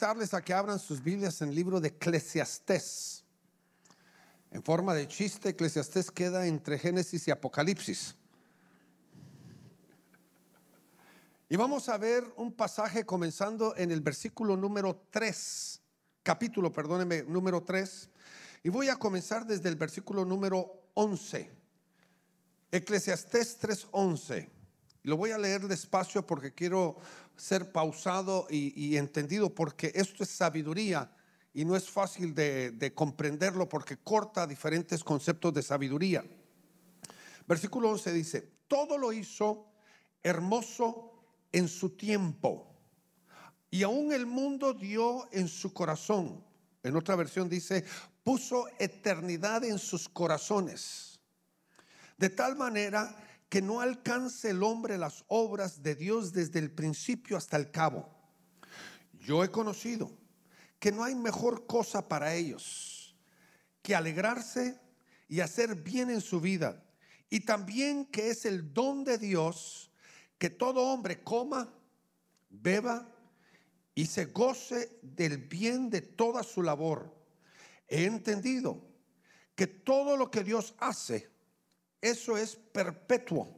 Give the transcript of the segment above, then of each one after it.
darles a que abran sus Biblias en el libro de Eclesiastés. En forma de chiste, Eclesiastés queda entre Génesis y Apocalipsis. Y vamos a ver un pasaje comenzando en el versículo número 3, capítulo, perdóneme, número 3. Y voy a comenzar desde el versículo número 11. Eclesiastés 3:11. Lo voy a leer despacio porque quiero ser pausado y, entendido, porque esto es sabiduría y no es fácil de, de comprenderlo porque corta diferentes conceptos de sabiduría. Versículo 11 dice, todo lo hizo hermoso en su tiempo. Y aún el mundo dio en su corazón. En otra versión dice, puso eternidad en sus corazones. De tal manera que no alcance el hombre las obras de Dios desde el principio hasta el cabo. Yo he conocido que no hay mejor cosa para ellos que alegrarse y hacer bien en su vida. Y también que es el don de Dios que todo hombre coma, beba y se goce del bien de toda su labor. He entendido que todo lo que Dios hace, eso es perpetuo.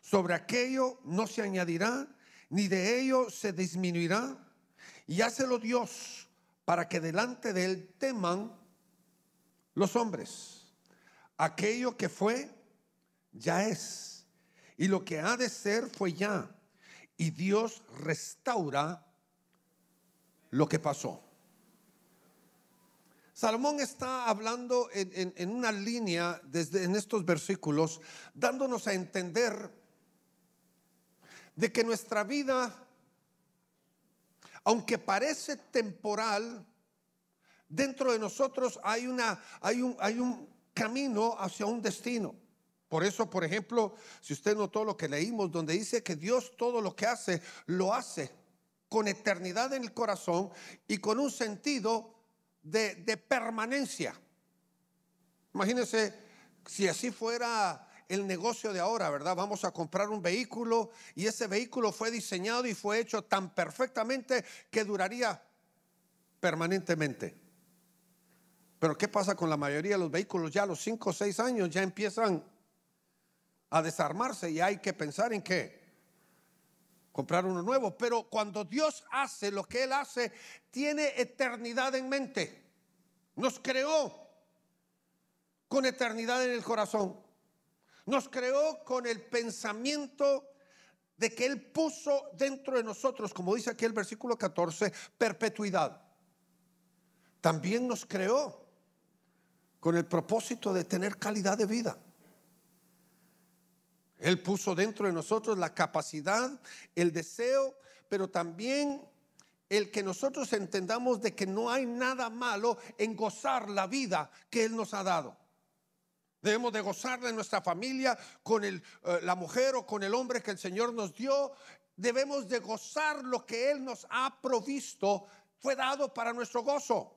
Sobre aquello no se añadirá, ni de ello se disminuirá. Y hácelo Dios para que delante de él teman los hombres. Aquello que fue, ya es. Y lo que ha de ser fue ya. Y Dios restaura lo que pasó. Salomón está hablando en, una línea desde en estos versículos, dándonos a entender de que nuestra vida, aunque parece temporal, dentro de nosotros hay, una, hay, un, hay un camino hacia un destino. Por eso, por ejemplo, si usted notó lo que leímos, donde dice que Dios todo lo que hace, lo hace con eternidad en el corazón y con un sentido de, permanencia. Imagínense si así fuera el negocio de ahora, ¿verdad? Vamos a comprar un vehículo y ese vehículo fue diseñado y fue hecho tan perfectamente que duraría permanentemente. Pero ¿qué pasa con la mayoría de los vehículos? Ya a los 5 o 6 años ya empiezan a desarmarse y hay que pensar en qué? comprar uno nuevo. Pero cuando Dios hace lo que Él hace, tiene eternidad en mente. Nos creó con eternidad en el corazón. Nos creó con el pensamiento de que Él puso dentro de nosotros, como dice aquí el versículo 14, perpetuidad. También nos creó con el propósito de tener calidad de vida. Él puso dentro de nosotros la capacidad, el deseo, pero también el que nosotros entendamos de que no hay nada malo en gozar la vida que Él nos ha dado. Debemos de gozarla en nuestra familia, con eh, la mujer o con el hombre que el Señor nos dio. Debemos de gozar lo que Él nos ha provisto, fue dado para nuestro gozo.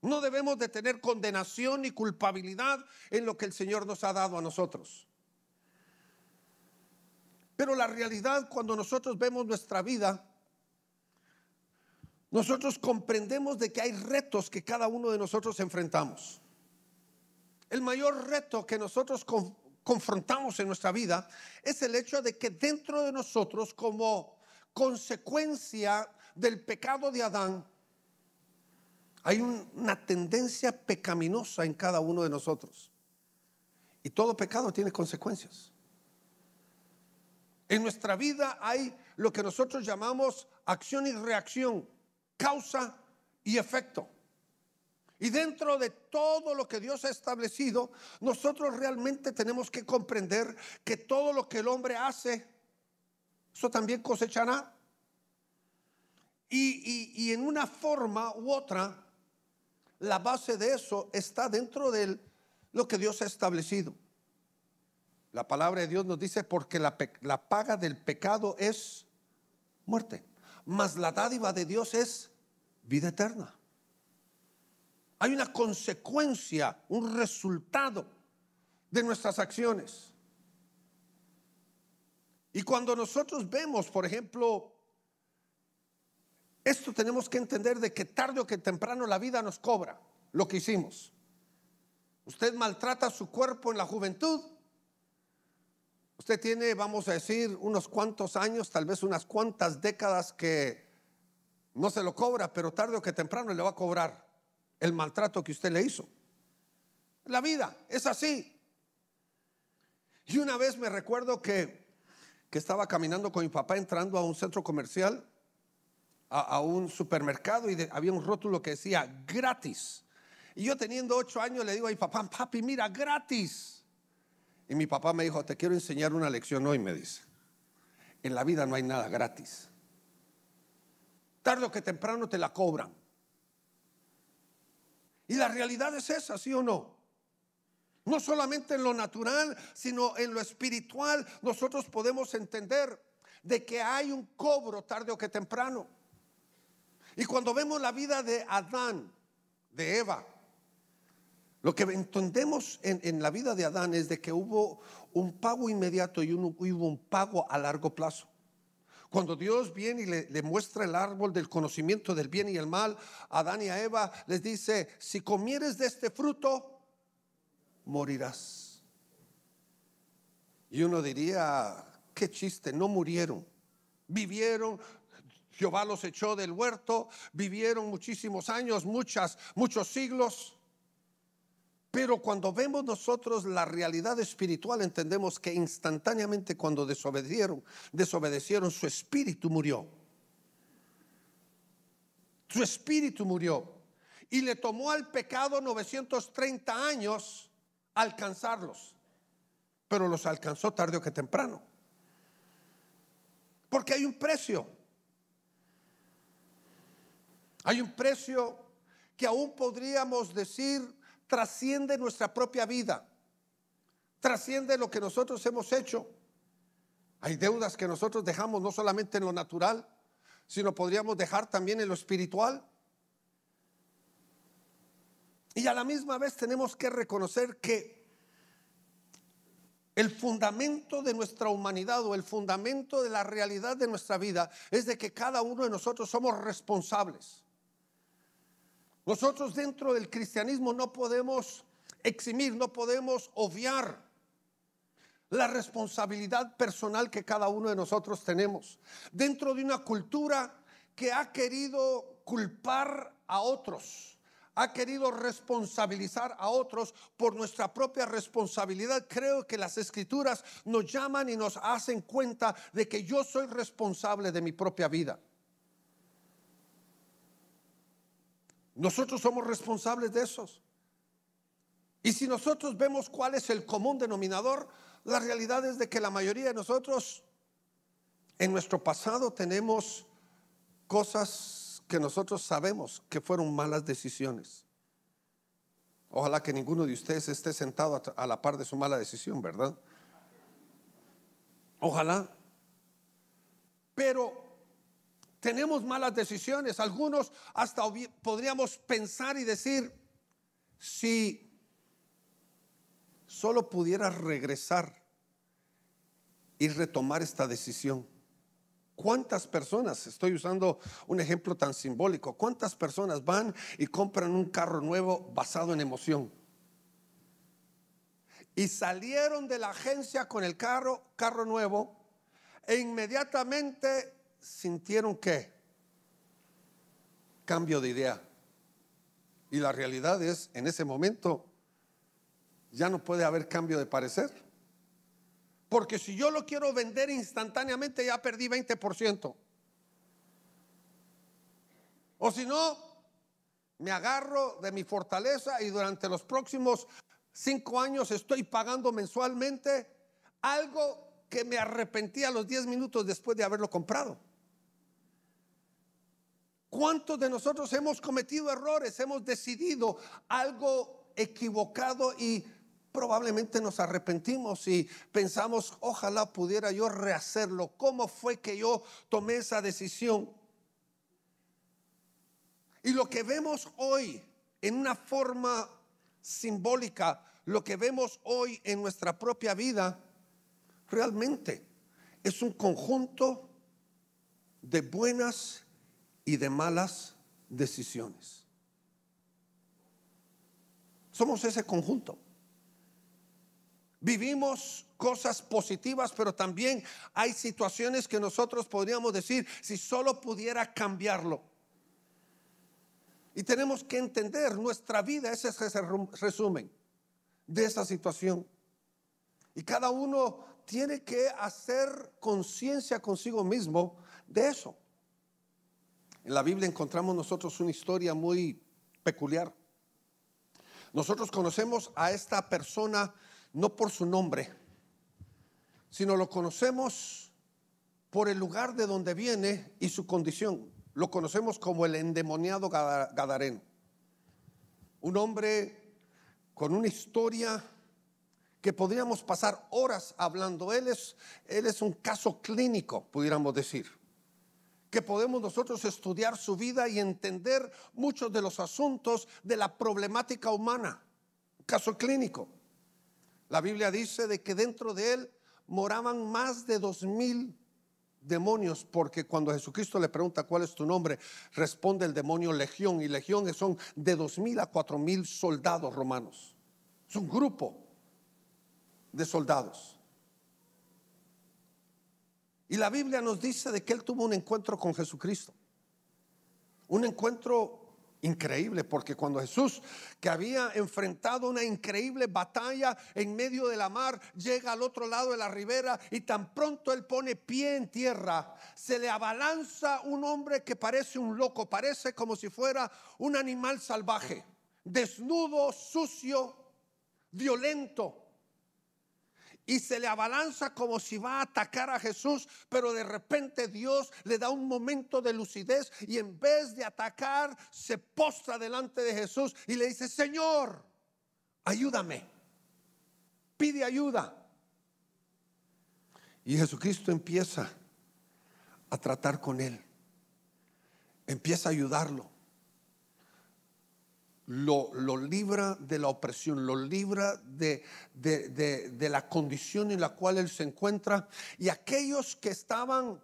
No debemos de tener condenación ni culpabilidad en lo que el Señor nos ha dado a nosotros. Pero la realidad cuando nosotros vemos nuestra vida, nosotros comprendemos de que hay retos que cada uno de nosotros enfrentamos. El mayor reto que nosotros confrontamos en nuestra vida es el hecho de que dentro de nosotros, como consecuencia del pecado de Adán, hay una tendencia pecaminosa en cada uno de nosotros. Y todo pecado tiene consecuencias. En nuestra vida hay lo que nosotros llamamos acción y reacción, causa y efecto. Y dentro de todo lo que Dios ha establecido, nosotros realmente tenemos que comprender que todo lo que el hombre hace, eso también cosechará. Y, y en una forma u otra, la base de eso está dentro de lo que Dios ha establecido. La palabra de Dios nos dice, porque la, paga del pecado es muerte, mas la dádiva de Dios es vida eterna. Hay una consecuencia, un resultado de nuestras acciones. Y cuando nosotros vemos, por ejemplo, esto tenemos que entender de que tarde o que temprano la vida nos cobra lo que hicimos. Usted maltrata su cuerpo en la juventud Usted tiene, vamos a decir, unos cuantos años, tal vez unas cuantas décadas que no se lo cobra, pero tarde o que temprano le va a cobrar el maltrato que usted le hizo. La vida es así. Y una vez me recuerdo que, estaba caminando con mi papá entrando a un centro comercial, a, un supermercado, y había un rótulo que decía gratis. Y yo teniendo ocho años le digo a mi papá, papi, mira, gratis. Y mi papá me dijo, te quiero enseñar una lección hoy, me dice. En la vida no hay nada gratis. Tarde o que temprano te la cobran. Y la realidad es esa, ¿sí o no? No solamente en lo natural, sino en lo espiritual, nosotros podemos entender de que hay un cobro tarde o que temprano. Y cuando vemos la vida de Adán, de Eva, lo que entendemos en, la vida de Adán es de que hubo un pago inmediato y un, hubo un pago a largo plazo. Cuando Dios viene y le, muestra el árbol del conocimiento del bien y el mal, Adán y a Eva les dice, si comieres de este fruto, morirás. Y uno diría, qué chiste, no murieron. Vivieron, Jehová los echó del huerto, vivieron muchísimos años, muchas, muchos siglos. Pero cuando vemos nosotros la realidad espiritual, entendemos que instantáneamente cuando desobedecieron, desobedecieron, su espíritu murió. Su espíritu murió. Y le tomó al pecado 930 años alcanzarlos. Pero los alcanzó tarde o que temprano. Porque hay un precio. Hay un precio que aún podríamos decir trasciende nuestra propia vida, trasciende lo que nosotros hemos hecho. Hay deudas que nosotros dejamos no solamente en lo natural, sino podríamos dejar también en lo espiritual. Y a la misma vez tenemos que reconocer que el fundamento de nuestra humanidad o el fundamento de la realidad de nuestra vida es de que cada uno de nosotros somos responsables. Nosotros dentro del cristianismo no podemos eximir, no podemos obviar la responsabilidad personal que cada uno de nosotros tenemos. Dentro de una cultura que ha querido culpar a otros, ha querido responsabilizar a otros por nuestra propia responsabilidad. Creo que las escrituras nos llaman y nos hacen cuenta de que yo soy responsable de mi propia vida. Nosotros somos responsables de esos. Y si nosotros vemos cuál es el común denominador, la realidad es de que la mayoría de nosotros en nuestro pasado tenemos cosas que nosotros sabemos que fueron malas decisiones. Ojalá que ninguno de ustedes esté sentado a la par de su mala decisión, ¿verdad? Ojalá. Pero tenemos malas decisiones. Algunos hasta podríamos pensar y decir, si solo pudiera regresar y retomar esta decisión. ¿Cuántas personas, estoy usando un ejemplo tan simbólico, cuántas personas van y compran un carro nuevo basado en emoción? Y salieron de la agencia con el carro, carro nuevo, e inmediatamente sintieron qué cambio de idea. Y la realidad es, en ese momento ya no puede haber cambio de parecer. Porque si yo lo quiero vender instantáneamente, ya perdí 20%. O si no, me agarro de mi fortaleza y durante los próximos cinco años estoy pagando mensualmente algo que me arrepentí a los 10 minutos después de haberlo comprado. ¿Cuántos de nosotros hemos cometido errores, hemos decidido algo equivocado y probablemente nos arrepentimos y pensamos, ojalá pudiera yo rehacerlo? ¿Cómo fue que yo tomé esa decisión? Y lo que vemos hoy en una forma simbólica, lo que vemos hoy en nuestra propia vida, realmente es un conjunto de buenas y de malas decisiones. Somos ese conjunto. Vivimos cosas positivas, pero también hay situaciones que nosotros podríamos decir, si solo pudiera cambiarlo. Y tenemos que entender, nuestra vida ese es el resumen de esa situación. Y cada uno tiene que hacer conciencia consigo mismo de eso. En la Biblia encontramos nosotros una historia muy peculiar. Nosotros conocemos a esta persona no por su nombre, sino lo conocemos por el lugar de donde viene y su condición. Lo conocemos como el endemoniado Gadareno. Un hombre con una historia que podríamos pasar horas hablando. Él es, él es un caso clínico, pudiéramos decir, que podemos nosotros estudiar su vida y entender muchos de los asuntos de la problemática humana. Caso clínico. La Biblia dice de que dentro de él moraban más de dos mil demonios, porque cuando Jesucristo le pregunta cuál es tu nombre, responde el demonio legión, y legiones son de dos mil a cuatro mil soldados romanos. Es un grupo de soldados. Y la Biblia nos dice de que él tuvo un encuentro con Jesucristo. Un encuentro increíble, porque cuando Jesús, que había enfrentado una increíble batalla en medio de la mar, llega al otro lado de la ribera y tan pronto él pone pie en tierra, se le abalanza un hombre que parece un loco, parece como si fuera un animal salvaje, desnudo, sucio, violento y se le abalanza como si va a atacar a Jesús, pero de repente Dios le da un momento de lucidez y en vez de atacar se postra delante de Jesús y le dice, Señor, ayúdame, pide ayuda. Y Jesucristo empieza a tratar con él, empieza a ayudarlo lo, libra de la opresión, lo libra de, la condición en la cual él se encuentra. Y aquellos que estaban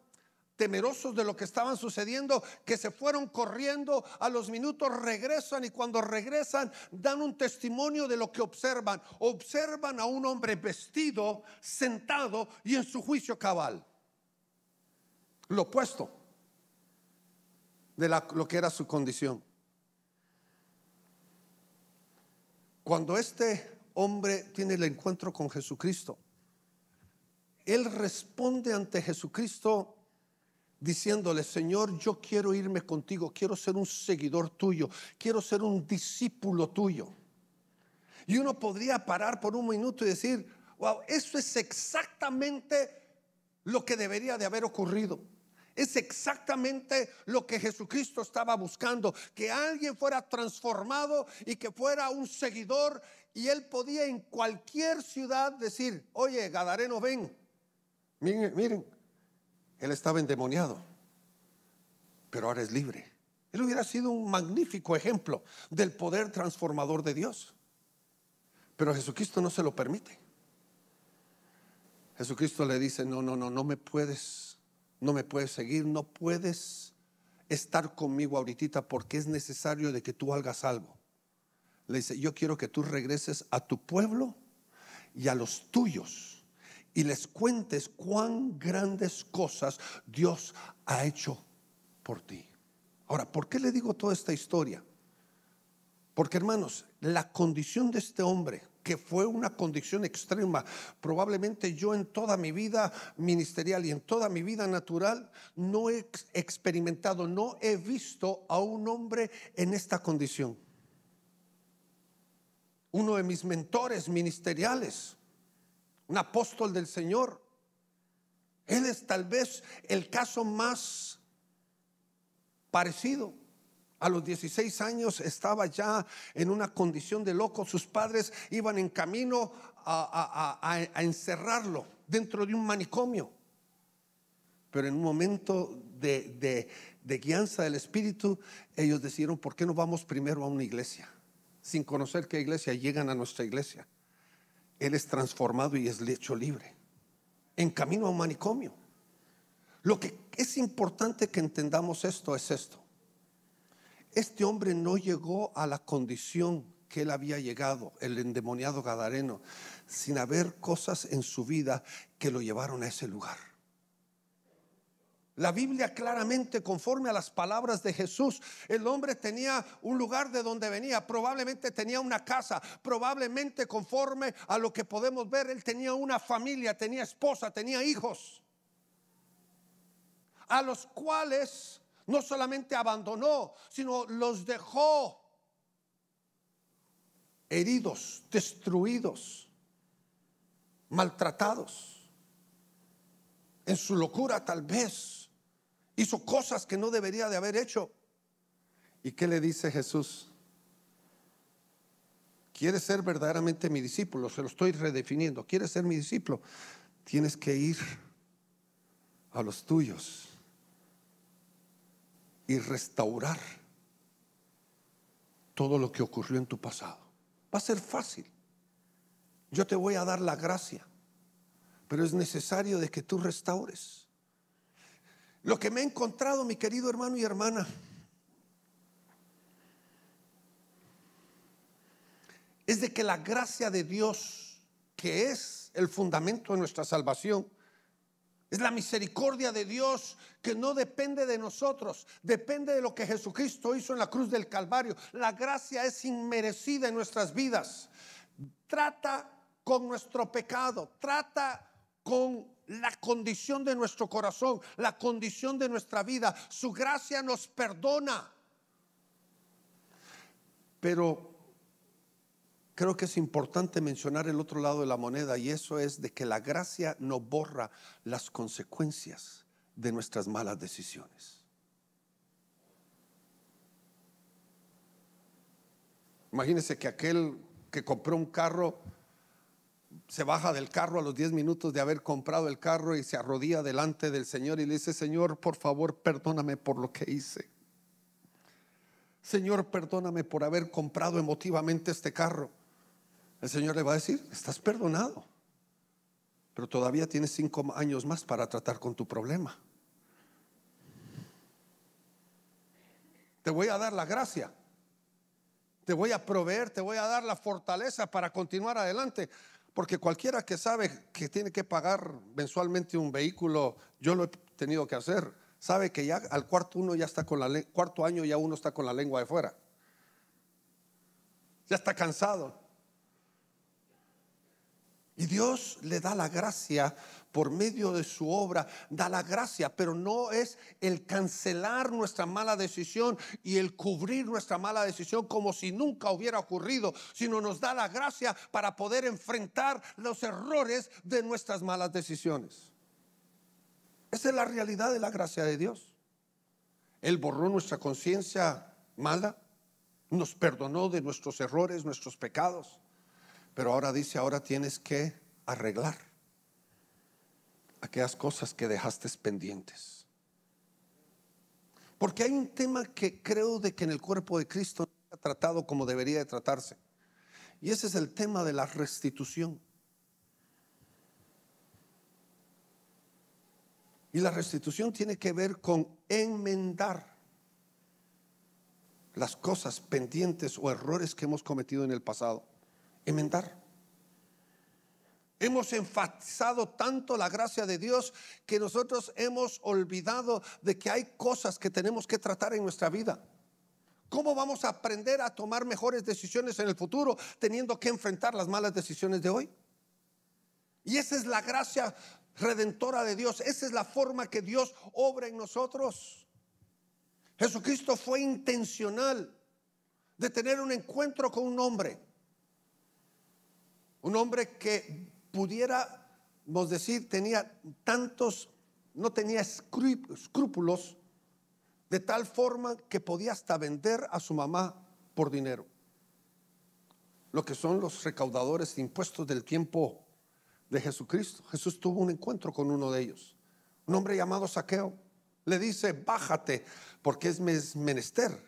temerosos de lo que estaban sucediendo, que se fueron corriendo, a los minutos regresan y cuando regresan dan un testimonio de lo que observan. Observan a un hombre vestido, sentado y en su juicio cabal. Lo opuesto de lo que era su condición. Cuando este hombre tiene el encuentro con Jesucristo, él responde ante Jesucristo diciéndole, Señor, yo quiero irme contigo, quiero ser un seguidor tuyo, quiero ser un discípulo tuyo. Y uno podría parar por un minuto y decir, wow, eso es exactamente lo que debería de haber ocurrido. Es exactamente lo que Jesucristo estaba buscando, que alguien fuera transformado y que fuera un seguidor y él podía en cualquier ciudad decir, oye, Gadareno, ven. Miren, miren, él estaba endemoniado, pero ahora es libre. Él hubiera sido un magnífico ejemplo del poder transformador de Dios. Pero Jesucristo no se lo permite. Jesucristo le dice, no, no, no, no me puedes no me puedes seguir, no puedes estar conmigo ahorita porque es necesario de que tú hagas algo. Le dice, yo quiero que tú regreses a tu pueblo y a los tuyos y les cuentes cuán grandes cosas Dios ha hecho por ti. Ahora, ¿por qué le digo toda esta historia? Porque hermanos, la condición de este hombre que fue una condición extrema. Probablemente yo en toda mi vida ministerial y en toda mi vida natural no he experimentado, no he visto a un hombre en esta condición. Uno de mis mentores ministeriales, un apóstol del Señor, él es tal vez el caso más parecido. A los 16 años estaba ya en una condición de loco. Sus padres iban en camino a, encerrarlo dentro de un manicomio. Pero en un momento de, de guianza del Espíritu, ellos decidieron, ¿por qué no vamos primero a una iglesia? Sin conocer qué iglesia, llegan a nuestra iglesia. Él es transformado y es hecho libre. En camino a un manicomio. Lo que es importante que entendamos esto es esto. Este hombre no llegó a la condición que él había llegado, el endemoniado Gadareno, sin haber cosas en su vida que lo llevaron a ese lugar. La Biblia claramente, conforme a las palabras de Jesús, el hombre tenía un lugar de donde venía, probablemente tenía una casa, probablemente conforme a lo que podemos ver, él tenía una familia, tenía esposa, tenía hijos, a los cuales no solamente abandonó, sino los dejó heridos, destruidos, maltratados. En su locura tal vez hizo cosas que no debería de haber hecho. ¿Y qué le dice Jesús? ¿Quieres ser verdaderamente mi discípulo? Se lo estoy redefiniendo. ¿Quieres ser mi discípulo? Tienes que ir a los tuyos y restaurar todo lo que ocurrió en tu pasado. Va a ser fácil. Yo te voy a dar la gracia, pero es necesario de que tú restaures. Lo que me he encontrado, mi querido hermano y hermana, es de que la gracia de Dios, que es el fundamento de nuestra salvación, es la misericordia de Dios que no depende de nosotros, depende de lo que Jesucristo hizo en la cruz del Calvario. La gracia es inmerecida en nuestras vidas. Trata con nuestro pecado, trata con la condición de nuestro corazón, la condición de nuestra vida. Su gracia nos perdona. Pero creo que es importante mencionar el otro lado de la moneda y eso es de que la gracia no borra las consecuencias de nuestras malas decisiones. Imagínense que aquel que compró un carro se baja del carro a los 10 minutos de haber comprado el carro y se arrodilla delante del Señor y le dice, Señor, por favor, perdóname por lo que hice. Señor, perdóname por haber comprado emotivamente este carro. El Señor le va a decir, estás perdonado, pero todavía tienes cinco años más para tratar con tu problema. Te voy a dar la gracia, te voy a proveer, te voy a dar la fortaleza para continuar adelante. Porque cualquiera que sabe que tiene que pagar mensualmente un vehículo, yo lo he tenido que hacer, sabe que ya al cuarto uno ya está con la cuarto año ya uno está con la lengua de fuera. Ya está cansado. Y Dios le da la gracia por medio de su obra, da la gracia, pero no es el cancelar nuestra mala decisión y el cubrir nuestra mala decisión como si nunca hubiera ocurrido, sino nos da la gracia para poder enfrentar los errores de nuestras malas decisiones. Esa es la realidad de la gracia de Dios. Él borró nuestra conciencia mala, nos perdonó de nuestros errores, nuestros pecados. Pero ahora dice, ahora tienes que arreglar aquellas cosas que dejaste pendientes. Porque hay un tema que creo de que en el cuerpo de Cristo no se ha tratado como debería de tratarse. Y ese es el tema de la restitución. Y la restitución tiene que ver con enmendar las cosas pendientes o errores que hemos cometido en el pasado. Emendar Hemos enfatizado tanto la gracia de Dios que nosotros hemos olvidado de que hay cosas que tenemos que tratar en nuestra vida. ¿Cómo vamos a aprender a tomar mejores decisiones en el futuro teniendo que enfrentar las malas decisiones de hoy? Y esa es la gracia redentora de Dios, esa es la forma que Dios obra en nosotros. Jesucristo fue intencional de tener un encuentro con un hombre un hombre que pudiéramos decir tenía tantos, no tenía escrúpulos, de tal forma que podía hasta vender a su mamá por dinero. Lo que son los recaudadores de impuestos del tiempo de Jesucristo. Jesús tuvo un encuentro con uno de ellos, un hombre llamado Saqueo. Le dice, bájate, porque es menester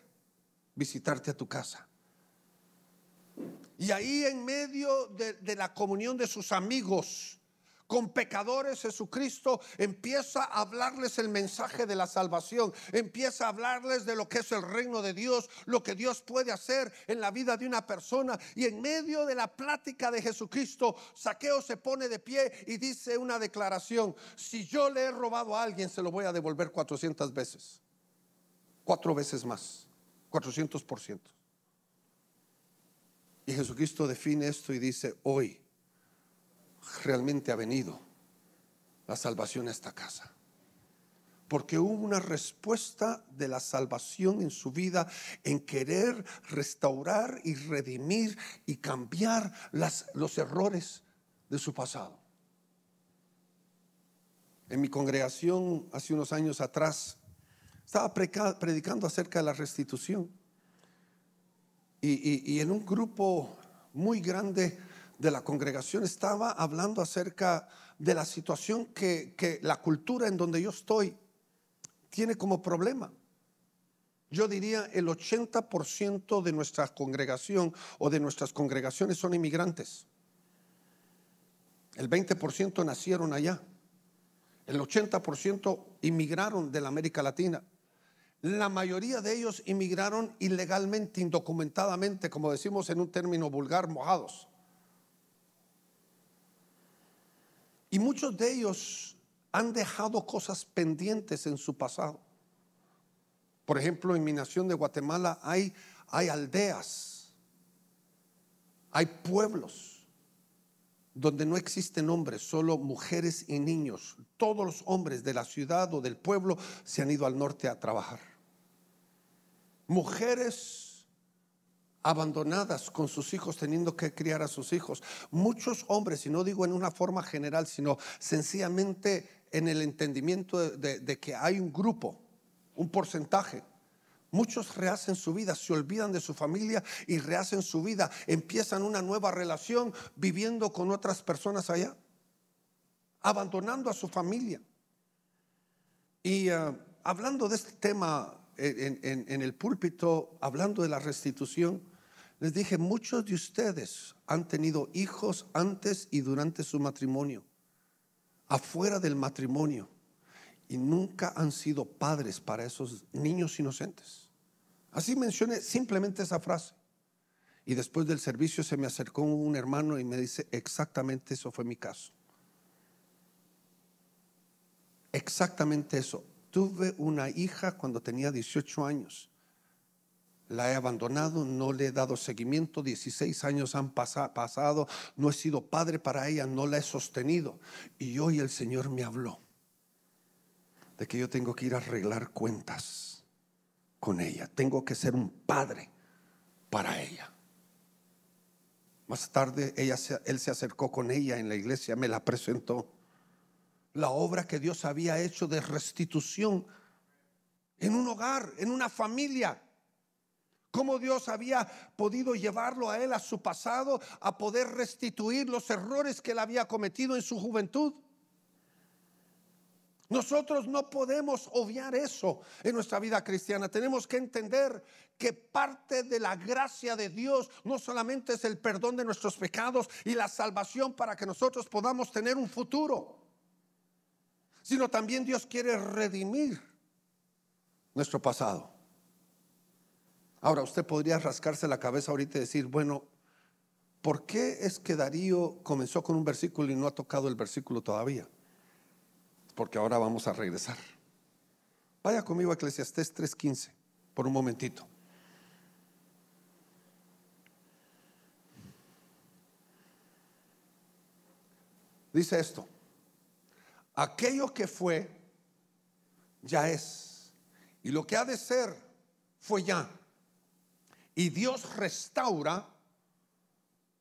visitarte a tu casa. Y ahí en medio de, la comunión de sus amigos, con pecadores, Jesucristo empieza a hablarles el mensaje de la salvación, empieza a hablarles de lo que es el reino de Dios, lo que Dios puede hacer en la vida de una persona. Y en medio de la plática de Jesucristo, Saqueo se pone de pie y dice una declaración, si yo le he robado a alguien, se lo voy a devolver 400 veces, cuatro veces más, 400 por ciento. Jesucristo define esto y dice, hoy realmente ha venido la salvación a esta casa. Porque hubo una respuesta de la salvación en su vida en querer restaurar y redimir y cambiar los errores de su pasado. En mi congregación, hace unos años atrás, estaba predicando acerca de la restitución y, en un grupo muy grande de la congregación estaba hablando acerca de la situación que, que la cultura en donde yo estoy tiene como problema. Yo diría el 80% de nuestra congregación o de nuestras congregaciones son inmigrantes. El 20% nacieron allá. El 80% inmigraron de la América Latina. La mayoría de ellos inmigraron ilegalmente, indocumentadamente, como decimos en un término vulgar, mojados. Y muchos de ellos han dejado cosas pendientes en su pasado. Por ejemplo, en mi nación de Guatemala hay, hay aldeas, hay pueblos donde no existen hombres, solo mujeres y niños. Todos los hombres de la ciudad o del pueblo se han ido al norte a trabajar mujeres abandonadas con sus hijos, teniendo que criar a sus hijos. Muchos hombres, y no digo en una forma general, sino sencillamente en el entendimiento de, que hay un grupo, un porcentaje. Muchos rehacen su vida, se olvidan de su familia y rehacen su vida, empiezan una nueva relación viviendo con otras personas allá, abandonando a su familia. Y eh, hablando de este tema en, el púlpito hablando de la restitución, les dije, muchos de ustedes han tenido hijos antes y durante su matrimonio, afuera del matrimonio, y nunca han sido padres para esos niños inocentes. Así mencioné simplemente esa frase. Y después del servicio se me acercó un hermano y me dice, exactamente eso fue mi caso. Exactamente eso. Tuve una hija cuando tenía 18 años. La he abandonado, no le he dado seguimiento, 16 años han pasado, no he sido padre para ella, no la he sostenido. Y hoy el Señor me habló de que yo tengo que ir a arreglar cuentas con ella, tengo que ser un padre para ella. Más tarde él se acercó con ella en la iglesia, me la presentó la obra que Dios había hecho de restitución en un hogar, en una familia. Cómo Dios había podido llevarlo a él a su pasado a poder restituir los errores que él había cometido en su juventud. Nosotros no podemos obviar eso en nuestra vida cristiana. Tenemos que entender que parte de la gracia de Dios no solamente es el perdón de nuestros pecados y la salvación para que nosotros podamos tener un futuro sino también Dios quiere redimir nuestro pasado. Ahora, usted podría rascarse la cabeza ahorita y decir, bueno, ¿por qué es que Darío comenzó con un versículo y no ha tocado el versículo todavía? Porque ahora vamos a regresar. Vaya conmigo a Eclesiastés 3:15 por un momentito. Dice esto aquello que fue, ya es. Y lo que ha de ser, fue ya. Y Dios restaura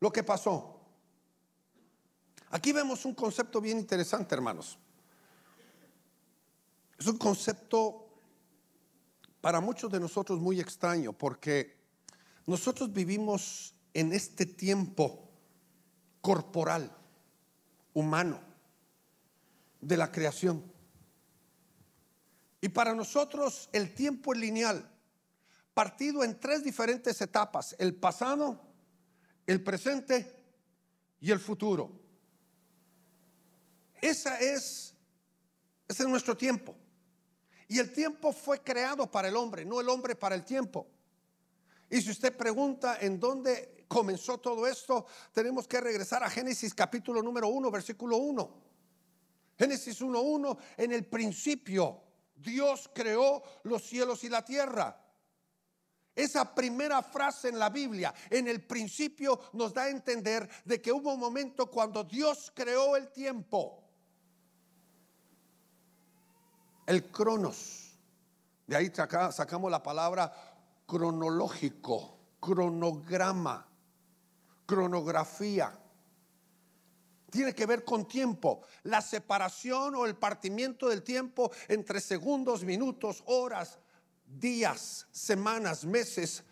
lo que pasó. Aquí vemos un concepto bien interesante, hermanos. Es un concepto para muchos de nosotros muy extraño, porque nosotros vivimos en este tiempo corporal, humano de la creación. Y para nosotros el tiempo es lineal, partido en tres diferentes etapas, el pasado, el presente y el futuro. Esa es, ese es nuestro tiempo. Y el tiempo fue creado para el hombre, no el hombre para el tiempo. Y si usted pregunta en dónde comenzó todo esto, tenemos que regresar a Génesis capítulo número 1, versículo 1 Génesis 1.1, en el principio Dios creó los cielos y la tierra. Esa primera frase en la Biblia, en el principio, nos da a entender de que hubo un momento cuando Dios creó el tiempo, el cronos. De ahí sacamos la palabra cronológico, cronograma, cronografía tiene que ver con tiempo. La separación o el partimiento del tiempo entre segundos, minutos, horas, días, semanas, meses,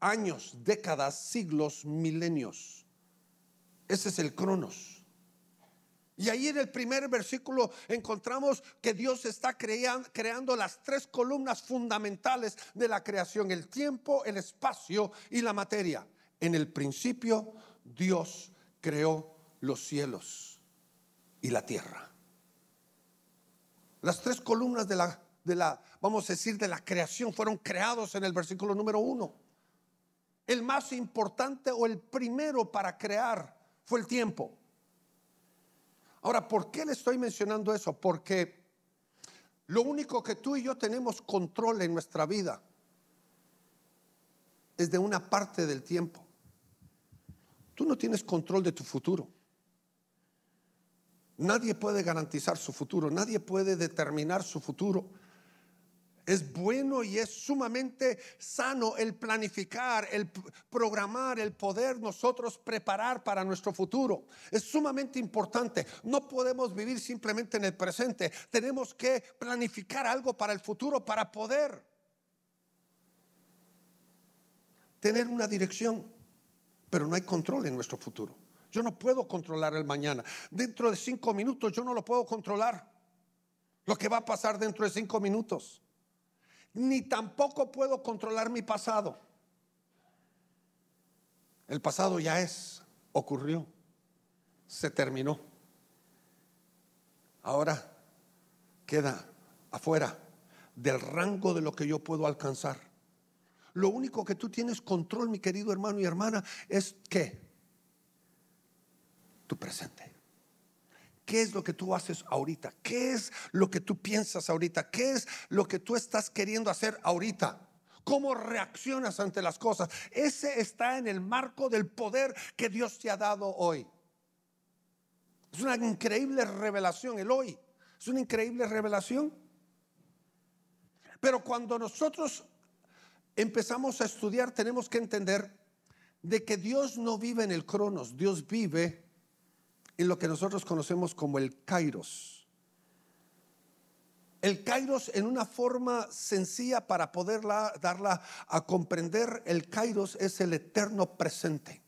años, décadas, siglos, milenios. Ese es el cronos. Y ahí en el primer versículo encontramos que Dios está creando las tres columnas fundamentales de la creación, el tiempo, el espacio y la materia. En el principio Dios creó los cielos y la tierra. Las tres columnas de la, de la, vamos a decir, de la creación fueron creados en el versículo número uno. El más importante o el primero para crear fue el tiempo. Ahora, ¿por qué le estoy mencionando eso? Porque lo único que tú y yo tenemos control en nuestra vida es de una parte del tiempo. Tú no tienes control de tu futuro. Nadie puede garantizar su futuro, nadie puede determinar su futuro. Es bueno y es sumamente sano el planificar, el programar, el poder nosotros preparar para nuestro futuro. Es sumamente importante. No podemos vivir simplemente en el presente. Tenemos que planificar algo para el futuro para poder tener una dirección. Pero no hay control en nuestro futuro. Yo no puedo controlar el mañana. Dentro de cinco minutos yo no lo puedo controlar. Lo que va a pasar dentro de cinco minutos. Ni tampoco puedo controlar mi pasado. El pasado ya es, ocurrió, se terminó. Ahora queda afuera del rango de lo que yo puedo alcanzar. Lo único que tú tienes control, mi querido hermano y hermana, es que presente. ¿Qué es lo que tú haces ahorita? ¿Qué es lo que tú piensas ahorita? ¿Qué es lo que tú estás queriendo hacer ahorita? ¿Cómo reaccionas ante las cosas? Ese está en el marco del poder que Dios te ha dado hoy. Es una increíble revelación el hoy. Es una increíble revelación. Pero cuando nosotros empezamos a estudiar, tenemos que entender de que Dios no vive en el cronos, Dios vive en lo que nosotros conocemos como el kairos. El kairos en una forma sencilla para poderla darla a comprender, el kairos es el eterno presente.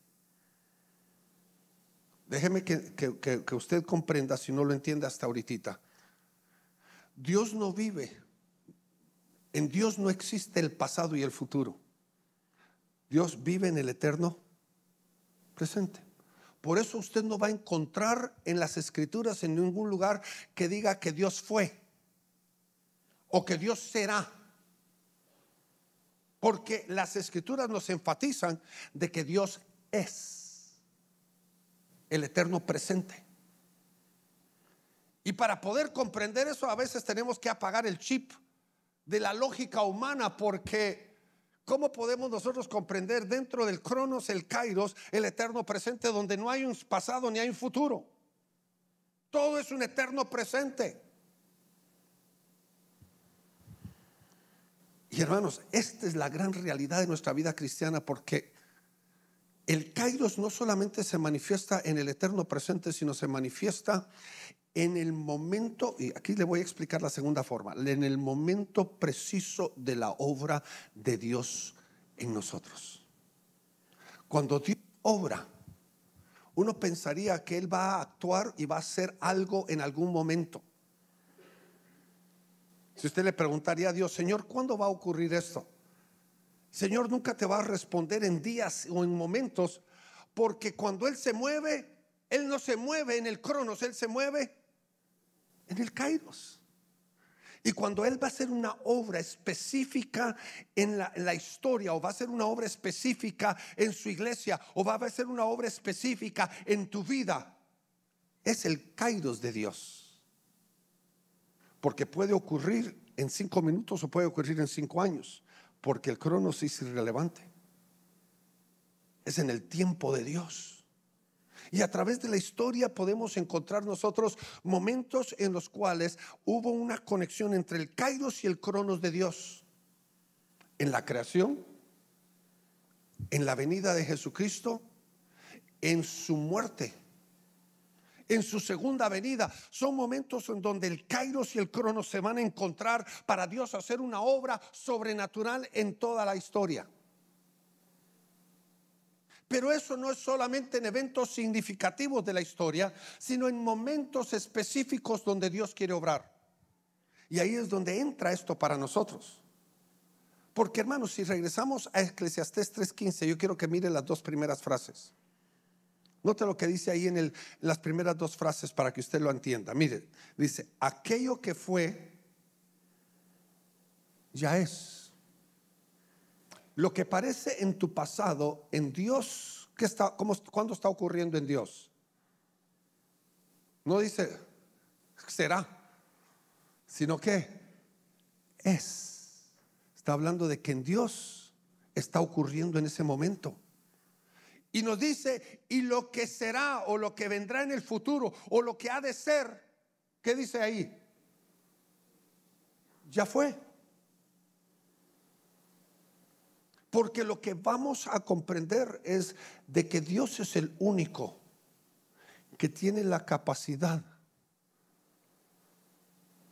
Déjeme que, que, usted comprenda si no lo entiende hasta ahorita. Dios no vive. En Dios no existe el pasado y el futuro. Dios vive en el eterno presente. Por eso usted no va a encontrar en las escrituras en ningún lugar que diga que Dios fue o que Dios será. Porque las escrituras nos enfatizan de que Dios es el eterno presente. Y para poder comprender eso a veces tenemos que apagar el chip de la lógica humana porque ¿Cómo podemos nosotros comprender dentro del Cronos, el Kairos, el eterno presente, donde no hay un pasado ni hay un futuro? Todo es un eterno presente. Y hermanos, esta es la gran realidad de nuestra vida cristiana porque el Kairos no solamente se manifiesta en el eterno presente, sino se manifiesta en el momento, y aquí le voy a explicar la segunda forma, en el momento preciso de la obra de Dios en nosotros. Cuando Dios obra, uno pensaría que Él va a actuar y va a hacer algo en algún momento. Si usted le preguntaría a Dios, Señor, ¿cuándo va a ocurrir esto? Señor nunca te va a responder en días o en momentos, porque cuando Él se mueve, Él no se mueve en el cronos, Él se mueve en el Kairos. Y cuando Él va a hacer una obra específica en la, historia, o va a hacer una obra específica en su iglesia, o va a hacer una obra específica en tu vida, es el kairos de Dios. Porque puede ocurrir en cinco minutos o puede ocurrir en cinco años, porque el cronos es irrelevante. Es en el tiempo de Dios. Y a través de la historia podemos encontrar nosotros momentos en los cuales hubo una conexión entre el kairos y el cronos de Dios. En la creación, en la venida de Jesucristo, en su muerte en su segunda venida. Son momentos en donde el Kairos y el Cronos se van a encontrar para Dios hacer una obra sobrenatural en toda la historia. Pero eso no es solamente en eventos significativos de la historia, sino en momentos específicos donde Dios quiere obrar. Y ahí es donde entra esto para nosotros. Porque hermanos, si regresamos a Eclesiastés 3.15, yo quiero que mire las dos primeras frases. Note lo que dice ahí en, en las primeras dos frases para que usted lo entienda. Mire, dice, aquello que fue, ya es lo que parece en tu pasado, en Dios, ¿qué está, cómo, ¿cuándo está ocurriendo en Dios? No dice, será, sino que es. Está hablando de que en Dios está ocurriendo en ese momento. Y nos dice, y lo que será o lo que vendrá en el futuro o lo que ha de ser, ¿qué dice ahí? Ya fue. Porque lo que vamos a comprender es de que Dios es el único que tiene la capacidad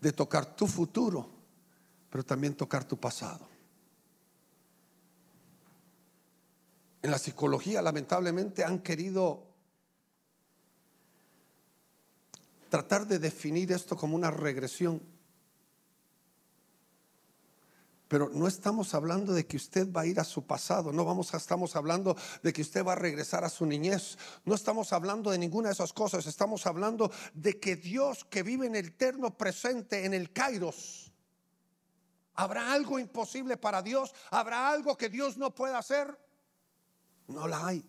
de tocar tu futuro, pero también tocar tu pasado. En la psicología, lamentablemente, han querido tratar de definir esto como una regresión pero no estamos hablando de que usted va a ir a su pasado, no vamos, estamos hablando de que usted va a regresar a su niñez. No estamos hablando de ninguna de esas cosas, estamos hablando de que Dios que vive en el eterno presente, en el Kairos, ¿Habrá algo imposible para Dios? ¿Habrá algo que Dios no pueda hacer? No la hay.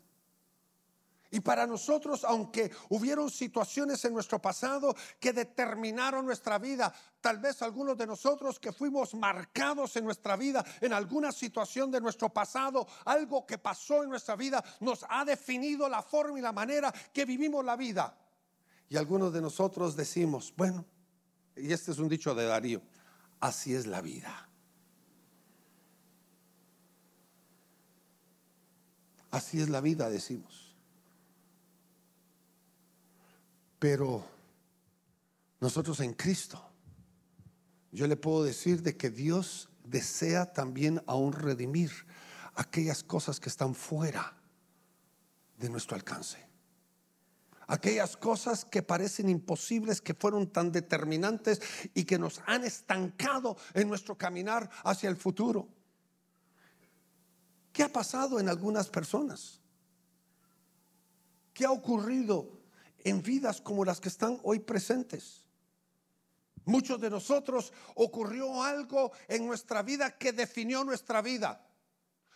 Y para nosotros, aunque hubieron situaciones en nuestro pasado que determinaron nuestra vida, tal vez algunos de nosotros que fuimos marcados en nuestra vida, en alguna situación de nuestro pasado, algo que pasó en nuestra vida, nos ha definido la forma y la manera que vivimos la vida. Y algunos de nosotros decimos, bueno, y este es un dicho de Darío, así es la vida. Así es la vida, decimos. Pero nosotros en Cristo, yo le puedo decir de que Dios desea también aún redimir aquellas cosas que están fuera de nuestro alcance. Aquellas cosas que parecen imposibles, que fueron tan determinantes y que nos han estancado en nuestro caminar hacia el futuro. ¿Qué ha pasado en algunas personas? ¿Qué ha ocurrido en vidas como las que están hoy presentes. Muchos de nosotros ocurrió algo en nuestra vida que definió nuestra vida.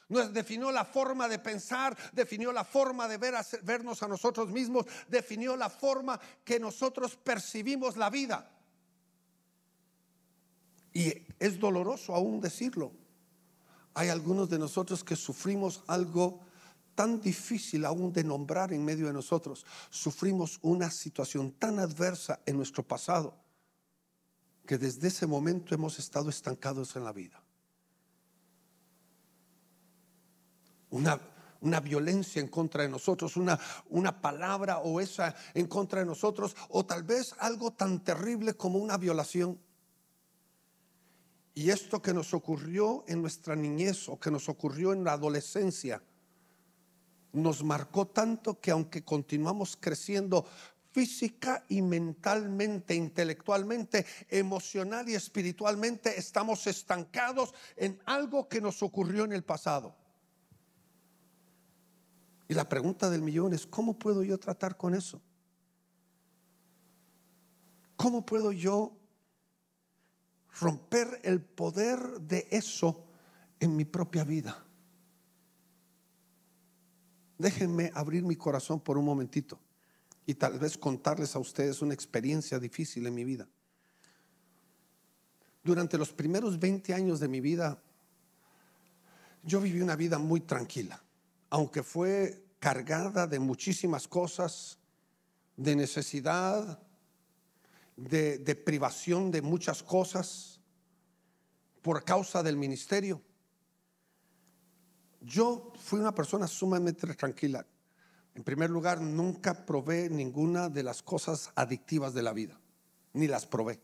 Nos definió la forma de pensar, definió la forma de vernos a nosotros mismos, definió la forma que nosotros percibimos la vida. Y es doloroso aún decirlo. Hay algunos de nosotros que sufrimos algo tan difícil aún de nombrar en medio de nosotros. Sufrimos una situación tan adversa en nuestro pasado que desde ese momento hemos estado estancados en la vida. Una, una violencia en contra de nosotros, una, una palabra o esa en contra de nosotros, o tal vez algo tan terrible como una violación. Y esto que nos ocurrió en nuestra niñez o que nos ocurrió en la adolescencia, nos marcó tanto que aunque continuamos creciendo física y mentalmente, intelectualmente, emocional y espiritualmente, estamos estancados en algo que nos ocurrió en el pasado. Y la pregunta del millón es, ¿cómo puedo yo tratar con eso? ¿Cómo puedo yo romper el poder de eso en mi propia vida? Déjenme abrir mi corazón por un momentito y tal vez contarles a ustedes una experiencia difícil en mi vida. Durante los primeros 20 años de mi vida, yo viví una vida muy tranquila, aunque fue cargada de muchísimas cosas, de necesidad, de, de privación de muchas cosas por causa del ministerio. Yo fui una persona sumamente tranquila. En primer lugar, nunca probé ninguna de las cosas adictivas de la vida, ni las probé.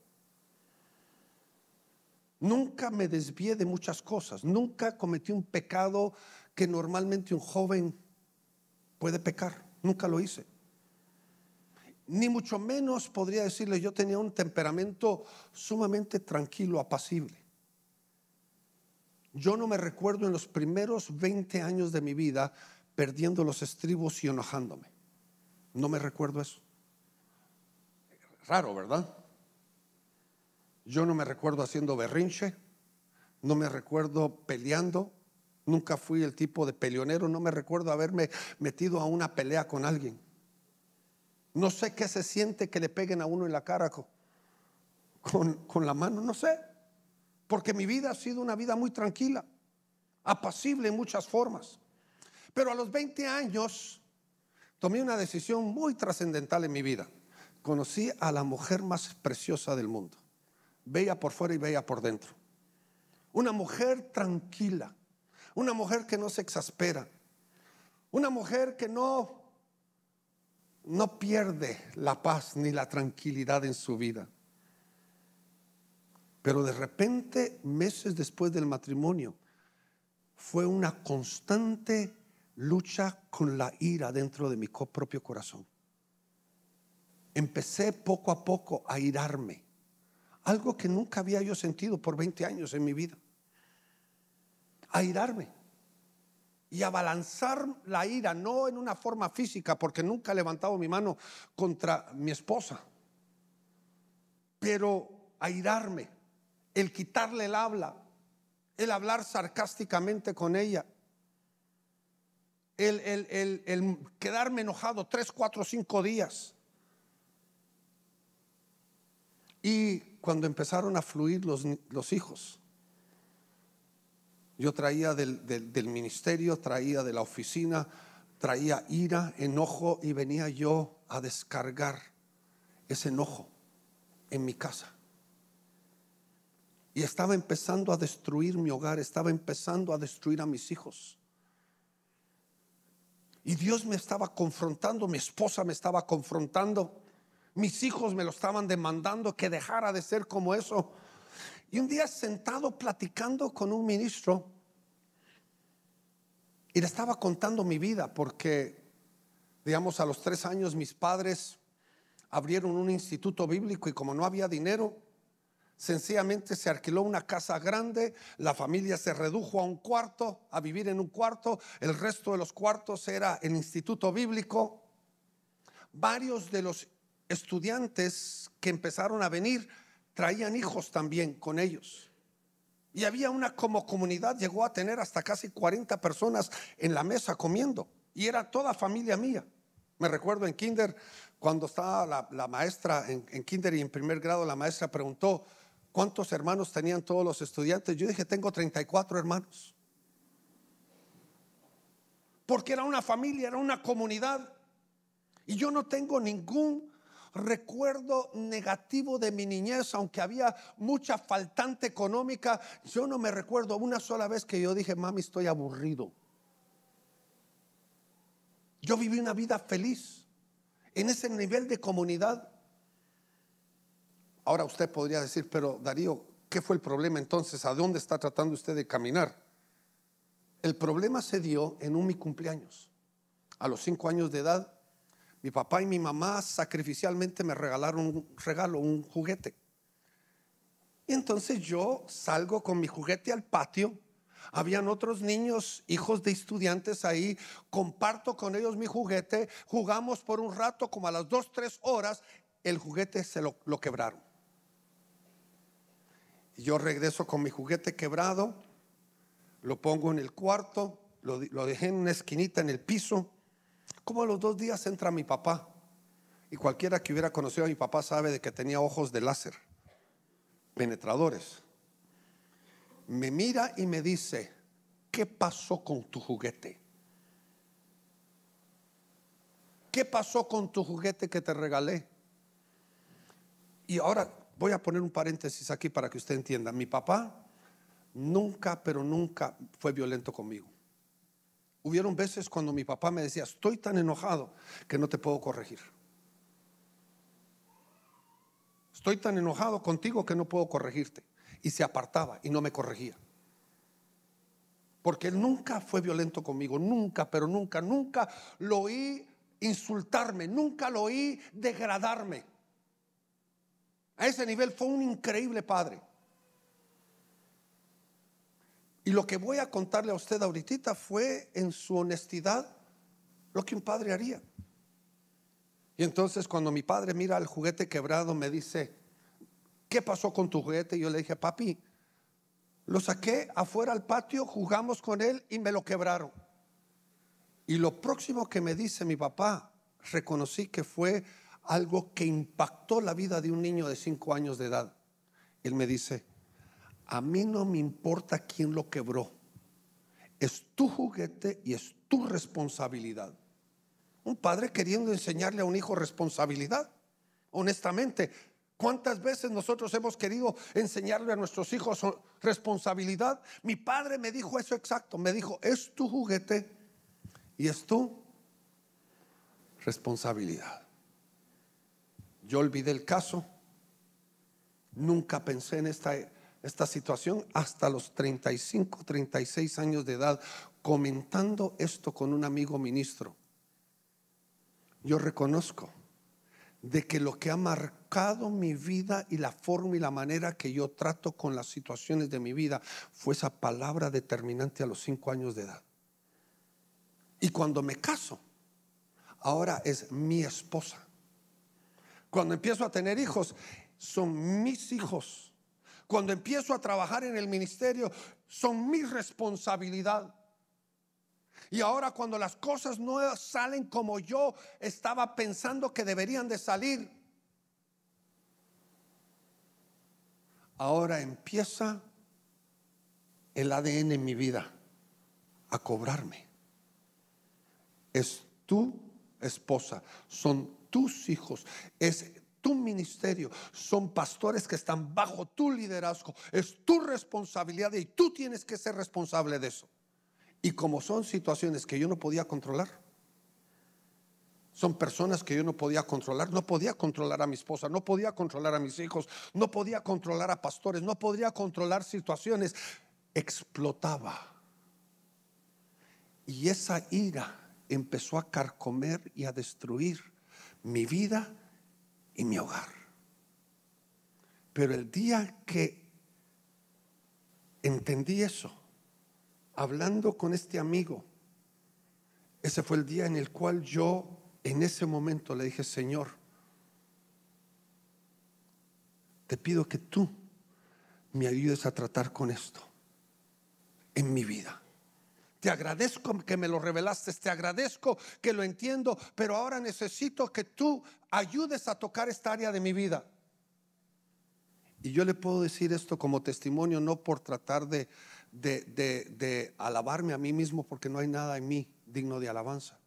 Nunca me desvié de muchas cosas, nunca cometí un pecado que normalmente un joven puede pecar, nunca lo hice. Ni mucho menos podría decirle, yo tenía un temperamento sumamente tranquilo, apacible. Yo no me recuerdo en los primeros 20 años de mi vida perdiendo los estribos y enojándome. No me recuerdo eso. Raro, ¿verdad? Yo no me recuerdo haciendo berrinche, no me recuerdo peleando, nunca fui el tipo de peleonero, no me recuerdo haberme metido a una pelea con alguien. No sé qué se siente que le peguen a uno en la cara con, con la mano, no sé porque mi vida ha sido una vida muy tranquila, apacible en muchas formas. Pero a los 20 años tomé una decisión muy trascendental en mi vida. Conocí a la mujer más preciosa del mundo, Veía por fuera y veía por dentro. Una mujer tranquila, una mujer que no se exaspera, una mujer que no no pierde la paz ni la tranquilidad en su vida. Pero de repente, meses después del matrimonio, fue una constante lucha con la ira dentro de mi propio corazón. Empecé poco a poco a irarme, algo que nunca había yo sentido por 20 años en mi vida. A irarme y a balanzar la ira, no en una forma física, porque nunca he levantado mi mano contra mi esposa, pero a irarme el quitarle el habla, el hablar sarcásticamente con ella, el, quedarme enojado tres, cuatro, cinco días. Y cuando empezaron a fluir los, hijos, yo traía del ministerio, traía de la oficina, traía ira, enojo y venía yo a descargar ese enojo en mi casa. Y estaba empezando a destruir mi hogar, estaba empezando a destruir a mis hijos. Y Dios me estaba confrontando, mi esposa me estaba confrontando, mis hijos me lo estaban demandando que dejara de ser como eso. Y un día sentado platicando con un ministro, y le estaba contando mi vida, porque, digamos, a los tres años mis padres abrieron un instituto bíblico y como no había dinero, Sencillamente se alquiló una casa grande, la familia se redujo a un cuarto, a vivir en un cuarto, el resto de los cuartos era el instituto bíblico. Varios de los estudiantes que empezaron a venir traían hijos también con ellos. Y había una como comunidad, llegó a tener hasta casi 40 personas en la mesa comiendo. Y era toda familia mía. Me recuerdo en Kinder, cuando estaba la, maestra en Kinder y en primer grado, la maestra preguntó, ¿Cuántos hermanos tenían todos los estudiantes? Yo dije, tengo 34 hermanos. Porque era una familia, era una comunidad. Y yo no tengo ningún recuerdo negativo de mi niñez, aunque había mucha faltante económica, yo no me recuerdo una sola vez que yo dije, mami, estoy aburrido. Yo viví una vida feliz en ese nivel de comunidad. Ahora usted podría decir, pero Darío, ¿qué fue el problema entonces? ¿A dónde está tratando usted de caminar? El problema se dio en un mi cumpleaños. A los cinco años de edad, mi papá y mi mamá sacrificialmente me regalaron un regalo, un juguete. Y entonces yo salgo con mi juguete al patio. Habían otros niños, hijos de estudiantes ahí, comparto con ellos mi juguete, jugamos por un rato, como a las dos, tres horas, el juguete se lo, lo quebraron yo regreso con mi juguete quebrado, lo pongo en el cuarto, lo, lo dejé en una esquinita en el piso. Como a los dos días entra mi papá. Y cualquiera que hubiera conocido a mi papá sabe de que tenía ojos de láser, penetradores. Me mira y me dice, ¿qué pasó con tu juguete? ¿Qué pasó con tu juguete que te regalé? Y ahora Voy a poner un paréntesis aquí para que usted entienda. Mi papá nunca, pero nunca fue violento conmigo. Hubieron veces cuando mi papá me decía, estoy tan enojado que no te puedo corregir. Estoy tan enojado contigo que no puedo corregirte. Y se apartaba y no me corregía. Porque él nunca fue violento conmigo, nunca, pero nunca, nunca lo oí insultarme, nunca lo oí degradarme. A ese nivel fue un increíble padre. Y lo que voy a contarle a usted ahorita fue en su honestidad lo que un padre haría. Y entonces cuando mi padre mira al juguete quebrado me dice, ¿qué pasó con tu juguete? Y yo le dije, papi, lo saqué afuera al patio, jugamos con él y me lo quebraron. Y lo próximo que me dice mi papá, reconocí que fue algo que impactó la vida de un niño de cinco años de edad. Él me dice, a mí no me importa quién lo quebró. Es tu juguete y es tu responsabilidad. Un padre queriendo enseñarle a un hijo responsabilidad. Honestamente, ¿cuántas veces nosotros hemos querido enseñarle a nuestros hijos responsabilidad? Mi padre me dijo eso exacto. Me dijo, es tu juguete y es tu responsabilidad. Yo olvidé el caso, nunca pensé en esta, esta situación hasta los 35, 36 años de edad, comentando esto con un amigo ministro. Yo reconozco de que lo que ha marcado mi vida y la forma y la manera que yo trato con las situaciones de mi vida fue esa palabra determinante a los cinco años de edad. Y cuando me caso, ahora es mi esposa. Cuando empiezo a tener hijos, son mis hijos. Cuando empiezo a trabajar en el ministerio, son mi responsabilidad. Y ahora cuando las cosas no salen como yo estaba pensando que deberían de salir, ahora empieza el ADN en mi vida a cobrarme. Es tu esposa, son tus hijos, es tu ministerio, son pastores que están bajo tu liderazgo, es tu responsabilidad y tú tienes que ser responsable de eso. Y como son situaciones que yo no podía controlar, son personas que yo no podía controlar, no podía controlar a mi esposa, no podía controlar a mis hijos, no podía controlar a pastores, no podía controlar situaciones, explotaba. Y esa ira empezó a carcomer y a destruir mi vida y mi hogar. Pero el día que entendí eso, hablando con este amigo, ese fue el día en el cual yo en ese momento le dije, Señor, te pido que tú me ayudes a tratar con esto en mi vida. Te agradezco que me lo revelaste, te agradezco que lo entiendo, pero ahora necesito que tú ayudes a tocar esta área de mi vida. Y yo le puedo decir esto como testimonio, no por tratar de, alabarme a mí mismo, porque no hay nada en mí digno de alabanza.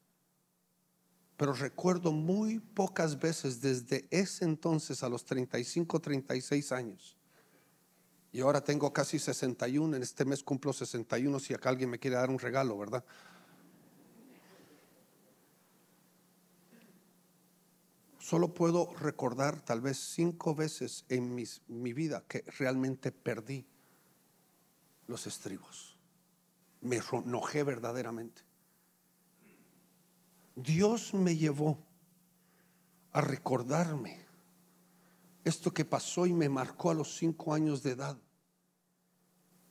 Pero recuerdo muy pocas veces desde ese entonces a los 35, 36 años y ahora tengo casi 61, en este mes cumplo 61 si acá alguien me quiere dar un regalo, ¿verdad? Solo puedo recordar tal vez cinco veces en mi vida que realmente perdí los estribos. Me enojé verdaderamente. Dios me llevó a recordarme esto que pasó y me marcó a los cinco años de edad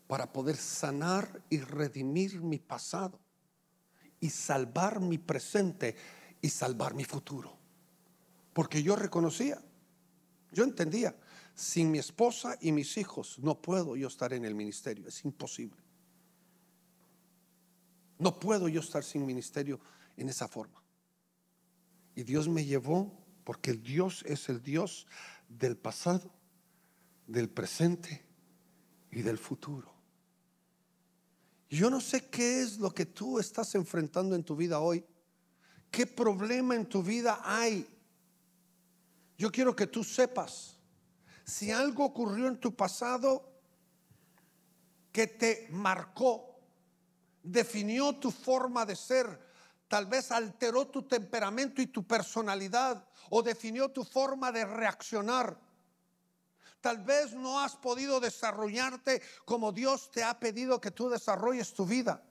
para poder sanar y redimir mi pasado y salvar mi presente y salvar mi futuro. Porque yo reconocía, yo entendía, sin mi esposa y mis hijos no puedo yo estar en el ministerio, es imposible. No puedo yo estar sin ministerio en esa forma. Y Dios me llevó porque Dios es el Dios del pasado, del presente y del futuro. Yo no sé qué es lo que tú estás enfrentando en tu vida hoy. ¿Qué problema en tu vida hay? Yo quiero que tú sepas, si algo ocurrió en tu pasado que te marcó, definió tu forma de ser, tal vez alteró tu temperamento y tu personalidad o definió tu forma de reaccionar, Tal vez no has podido desarrollarte como Dios te ha pedido que tú desarrolles tu vida.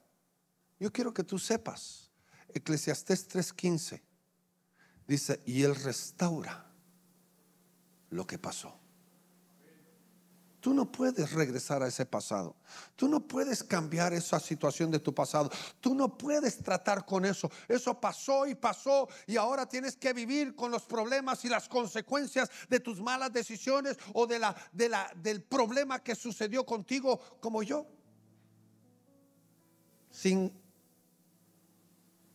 Yo quiero que tú sepas, Eclesiastés 3:15 dice, y Él restaura lo que pasó. Tú no puedes regresar a ese pasado. Tú no puedes cambiar esa situación de tu pasado. Tú no puedes tratar con eso. Eso pasó y pasó y ahora tienes que vivir con los problemas y las consecuencias de tus malas decisiones o de la, del problema que sucedió contigo como yo. Sin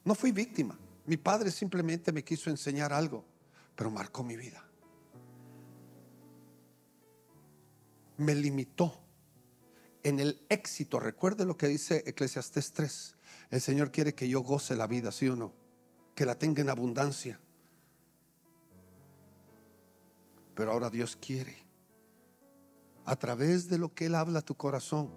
no fui víctima. Mi padre simplemente me quiso enseñar algo, pero marcó mi vida. me limitó en el éxito. Recuerde lo que dice Eclesiastes 3. El Señor quiere que yo goce la vida, ¿sí o no? Que la tenga en abundancia. Pero ahora Dios quiere, a través de lo que Él habla a tu corazón,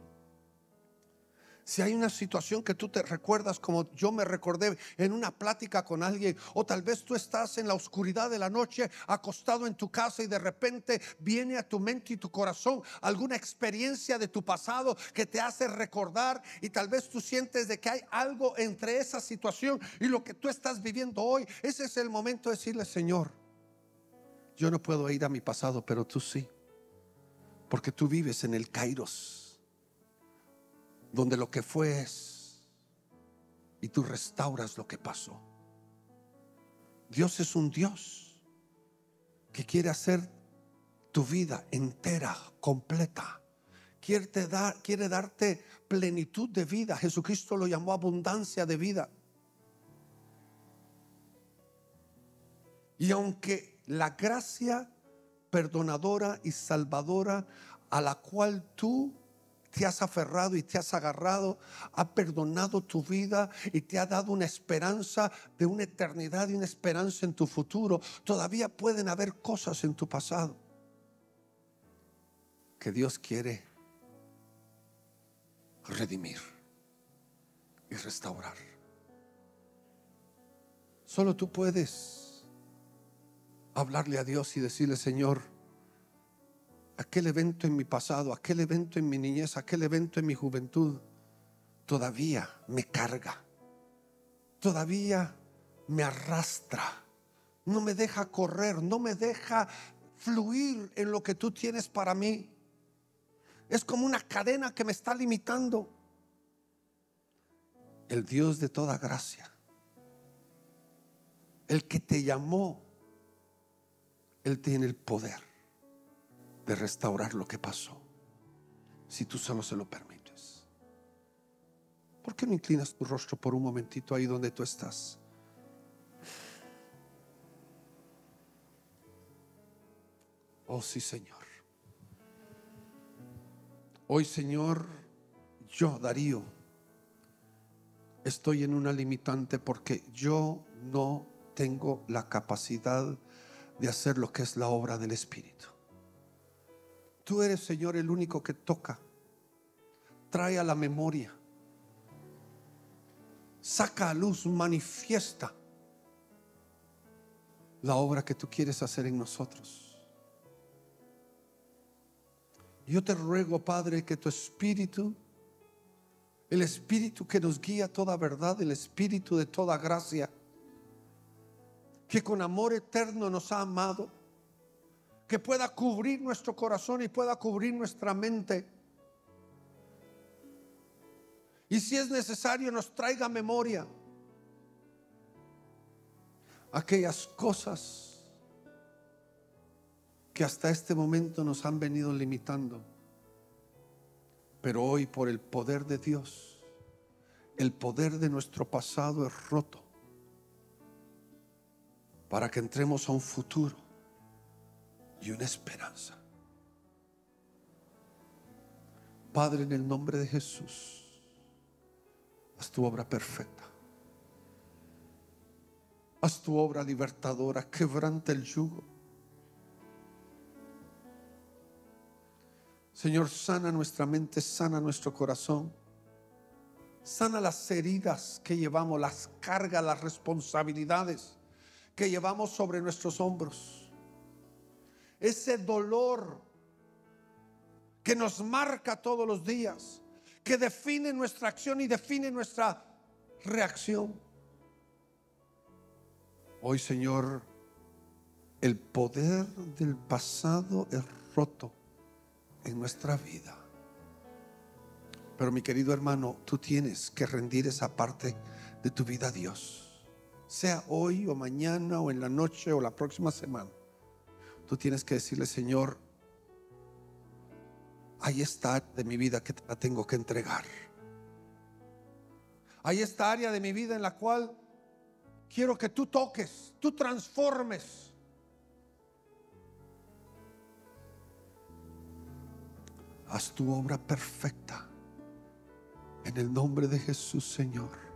si hay una situación que tú te recuerdas como yo me recordé en una plática con alguien, o tal vez tú estás en la oscuridad de la noche acostado en tu casa y de repente viene a tu mente y tu corazón alguna experiencia de tu pasado que te hace recordar y tal vez tú sientes de que hay algo entre esa situación y lo que tú estás viviendo hoy. Ese es el momento de decirle, Señor, yo no puedo ir a mi pasado, pero tú sí, porque tú vives en el Kairos donde lo que fue es y tú restauras lo que pasó. Dios es un Dios que quiere hacer tu vida entera, completa. Quiere, dar, quiere darte plenitud de vida. Jesucristo lo llamó abundancia de vida. Y aunque la gracia perdonadora y salvadora a la cual tú te has aferrado y te has agarrado, ha perdonado tu vida y te ha dado una esperanza de una eternidad y una esperanza en tu futuro. Todavía pueden haber cosas en tu pasado que Dios quiere redimir y restaurar. Solo tú puedes hablarle a Dios y decirle, Señor, aquel evento en mi pasado, aquel evento en mi niñez, aquel evento en mi juventud, todavía me carga, todavía me arrastra, no me deja correr, no me deja fluir en lo que tú tienes para mí. Es como una cadena que me está limitando. El Dios de toda gracia, el que te llamó, Él tiene el poder de restaurar lo que pasó, si tú solo se lo permites. ¿Por qué no inclinas tu rostro por un momentito ahí donde tú estás? Oh sí, Señor. Hoy, Señor, yo, Darío, estoy en una limitante porque yo no tengo la capacidad de hacer lo que es la obra del Espíritu. Tú eres, Señor, el único que toca. Trae a la memoria. Saca a luz, manifiesta la obra que tú quieres hacer en nosotros. Yo te ruego, Padre, que tu Espíritu, el Espíritu que nos guía toda verdad, el Espíritu de toda gracia, que con amor eterno nos ha amado, que pueda cubrir nuestro corazón y pueda cubrir nuestra mente. Y si es necesario, nos traiga memoria aquellas cosas que hasta este momento nos han venido limitando. Pero hoy, por el poder de Dios, el poder de nuestro pasado es roto para que entremos a un futuro y una esperanza. Padre, en el nombre de Jesús, haz tu obra perfecta. Haz tu obra libertadora, Quebrante el yugo. Señor, sana nuestra mente, sana nuestro corazón. Sana las heridas que llevamos, las cargas, las responsabilidades que llevamos sobre nuestros hombros ese dolor que nos marca todos los días, que define nuestra acción y define nuestra reacción. Hoy, Señor, el poder del pasado es roto en nuestra vida. Pero mi querido hermano, tú tienes que rendir esa parte de tu vida a Dios, sea hoy o mañana o en la noche o la próxima semana tú tienes que decirle, Señor, ahí está de mi vida que te la tengo que entregar. Hay esta área de mi vida en la cual quiero que tú toques, tú transformes. Haz tu obra perfecta en el nombre de Jesús, Señor.